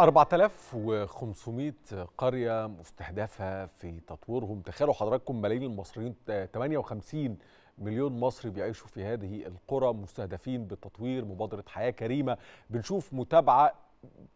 4500 قرية مستهدفة في تطويرهم تخيلوا حضراتكم ملايين المصريين 58 مليون مصري بيعيشوا في هذه القرى مستهدفين بالتطوير مبادرة حياة كريمة بنشوف متابعة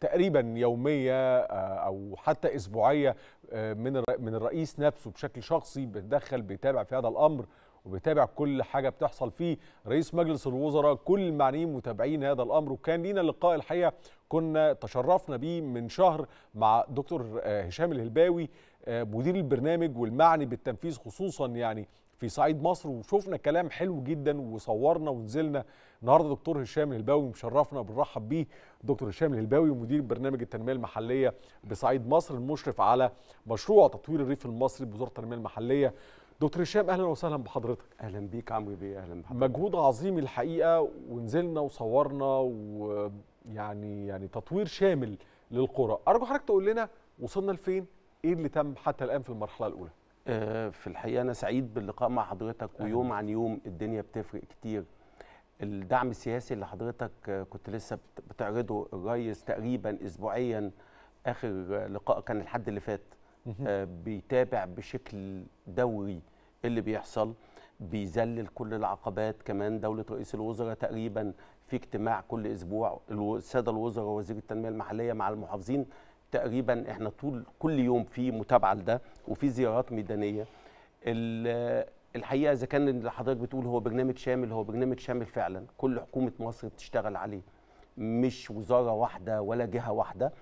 تقريبا يوميه آه، او حتى اسبوعيه آه، من من الرئيس نفسه بشكل شخصي بيتدخل بيتابع في هذا الامر وبيتابع كل حاجه بتحصل فيه رئيس مجلس الوزراء كل المعنيين متابعين هذا الامر وكان لينا لقاء الحقيقه كنا تشرفنا بيه من شهر مع دكتور آه، هشام الهلباوي آه، مدير البرنامج والمعني بالتنفيذ خصوصا يعني في صعيد مصر وشفنا كلام حلو جدا وصورنا ونزلنا النهارده دكتور هشام الهلباوي مشرفنا بنرحب بيه دكتور هشام الهلباوي مدير برنامج التنميه المحليه بصعيد مصر المشرف على مشروع تطوير الريف المصري بوزاره التنميه المحليه دكتور هشام اهلا وسهلا بحضرتك اهلا بيك عمرو بيه اهلا بحضرتك مجهود عظيم الحقيقه ونزلنا وصورنا و يعني يعني تطوير شامل للقرى ارجو حضرتك تقول لنا وصلنا لفين ايه اللي تم حتى الان في المرحله الاولى آه، في الحقيقه انا سعيد باللقاء مع حضرتك ويوم عن يوم الدنيا بتفرق كتير الدعم السياسي اللي حضرتك كنت لسه بتعرضه الريس تقريبا اسبوعيا اخر لقاء كان الحد اللي فات آه، بيتابع بشكل دوري إيه اللي بيحصل بيذلل كل العقبات كمان دولة رئيس الوزراء تقريبا في اجتماع كل أسبوع السادة الوزراء ووزير التنمية المحلية مع المحافظين تقريبا احنا طول كل يوم في متابعة لده وفي زيارات ميدانية الحقيقة إذا كان اللي حضرتك بتقول هو برنامج شامل هو برنامج شامل فعلا كل حكومة مصر بتشتغل عليه مش وزارة واحدة ولا جهة واحدة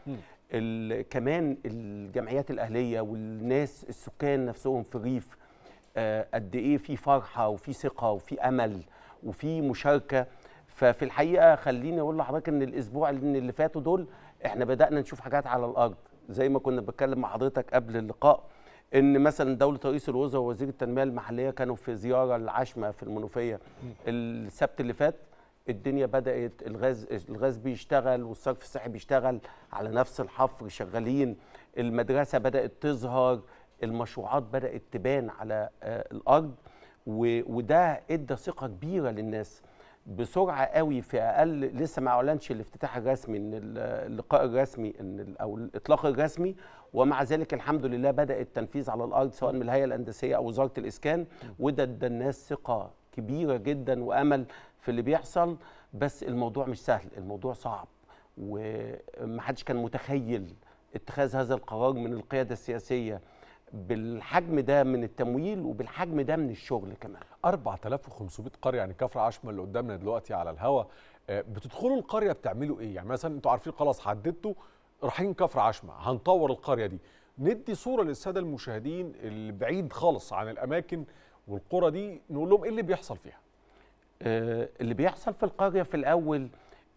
كمان الجمعيات الأهلية والناس السكان نفسهم في الريف آه، قد ايه في فرحه وفي ثقه وفي امل وفي مشاركه ففي الحقيقه خليني اقول لحضرتك ان الاسبوع اللي فاتوا دول احنا بدانا نشوف حاجات على الارض زي ما كنا بتكلم مع حضرتك قبل اللقاء ان مثلا دوله رئيس الوزراء ووزير التنميه المحليه كانوا في زياره العشمه في المنوفيه السبت اللي فات الدنيا بدات الغاز الغاز بيشتغل والصرف الصحي بيشتغل على نفس الحفر شغالين المدرسه بدات تظهر المشروعات بدات تبان على آه، الارض وده ادى ثقه كبيره للناس بسرعه قوي في اقل لسه ما اعلنش الافتتاح الرسمي ان اللقاء الرسمي ان او الاطلاق الرسمي ومع ذلك الحمد لله بدا التنفيذ على الارض سواء من الهيئه الهندسيه او وزاره الاسكان وده ادى الناس ثقه كبيره جدا وامل في اللي بيحصل بس الموضوع مش سهل الموضوع صعب ومحدش كان متخيل اتخاذ هذا القرار من القياده السياسيه بالحجم ده من التمويل وبالحجم ده من الشغل كمان 4500 قريه يعني كفر عشمه اللي قدامنا دلوقتي على الهوا آه، بتدخلوا القريه بتعملوا ايه يعني مثلا انتوا عارفين خلاص حددتوا رايحين كفر عشمه هنطور القريه دي ندي صوره للساده المشاهدين اللي بعيد خالص عن الاماكن والقرى دي نقول لهم ايه اللي بيحصل فيها آه، اللي بيحصل في القريه في الاول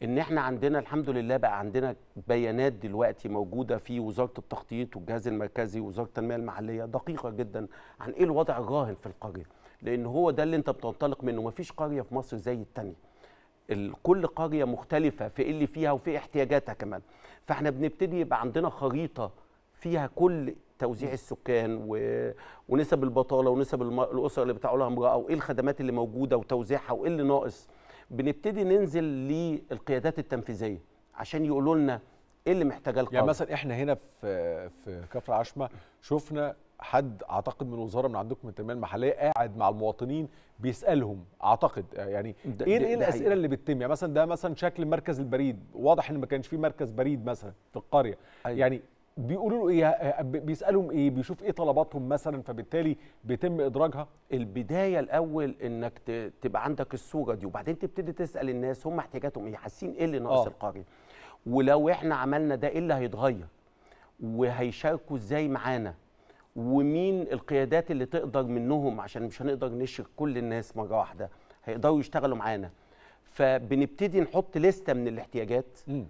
ان احنا عندنا الحمد لله بقى عندنا بيانات دلوقتي موجوده في وزاره التخطيط والجهاز المركزي ووزاره التنميه المحليه دقيقه جدا عن ايه الوضع الراهن في القريه لان هو ده اللي انت بتنطلق منه مفيش قريه في مصر زي الثانيه كل قريه مختلفه في اللي فيها وفي احتياجاتها كمان فاحنا بنبتدي يبقى عندنا خريطه فيها كل توزيع السكان و... ونسب البطاله ونسب الاسر اللي بتعولها امراه وايه الخدمات اللي موجوده وتوزيعها وايه اللي ناقص بنبتدي ننزل للقيادات التنفيذيه عشان يقولوا لنا ايه اللي محتاجه القاده يعني مثلا احنا هنا في في كفر عشمه شفنا حد اعتقد من وزاره من عندكم من التنميه المحليه قاعد مع المواطنين بيسالهم اعتقد يعني ده ايه ده ايه الاسئله اللي بتتم يعني مثلا ده مثلا شكل مركز البريد واضح ان ما كانش فيه مركز بريد مثلا في القريه أيوة. يعني بيقولوا له ايه آه، بيسالهم ايه بيشوف ايه طلباتهم مثلا فبالتالي بيتم ادراجها البدايه الاول انك تبقى عندك الصوره دي وبعدين تبتدي تسال الناس هم احتياجاتهم ايه حاسين ايه اللي ناقص آه. القريه ولو احنا عملنا ده ايه اللي هيتغير وهيشاركوا ازاي معانا ومين القيادات اللي تقدر منهم عشان مش هنقدر نشرك كل الناس مره واحده هيقدروا يشتغلوا معانا فبنبتدي نحط لسته من الاحتياجات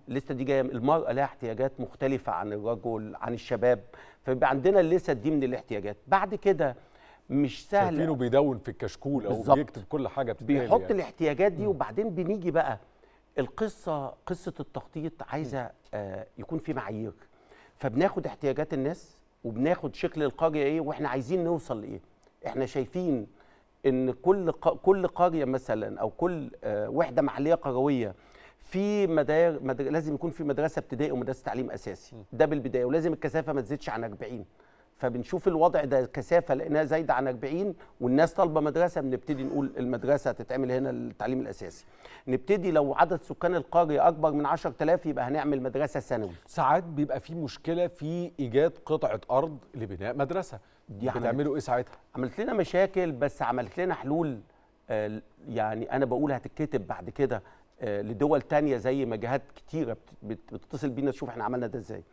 الليسته دي جايه المراه لها احتياجات مختلفه عن الرجل عن الشباب فبيبقى عندنا اللسته دي من الاحتياجات بعد كده مش سهل شايفينه بيدون في الكشكول او بيكتب كل حاجه بتتقال يعني. بيحط يعني. الاحتياجات دي وبعدين بنيجي بقى القصه قصه التخطيط عايزه آه يكون في معايير فبناخد احتياجات الناس وبناخد شكل القريه ايه واحنا عايزين نوصل لايه احنا شايفين ان كل كل قريه مثلا او كل آه، وحده محليه قرويه في مدار مدر... لازم يكون في مدرسه ابتدائي ومدرسه تعليم اساسي ده بالبدايه ولازم الكثافه ما تزيدش عن 40 فبنشوف الوضع ده الكثافه لقيناها زايده عن 40 والناس طالبه مدرسه بنبتدي نقول المدرسه هتتعمل هنا التعليم الاساسي نبتدي لو عدد سكان القريه اكبر من 10000 يبقى هنعمل مدرسه ثانوي ساعات بيبقى في مشكله في ايجاد قطعه ارض لبناء مدرسه دي يعني بتعملوا ايه ساعتها؟ عملت لنا مشاكل بس عملت لنا حلول آه، يعني انا بقول هتتكتب بعد كده آه، لدول تانية زي ما جهات كتيره بتتصل بينا تشوف احنا عملنا ده ازاي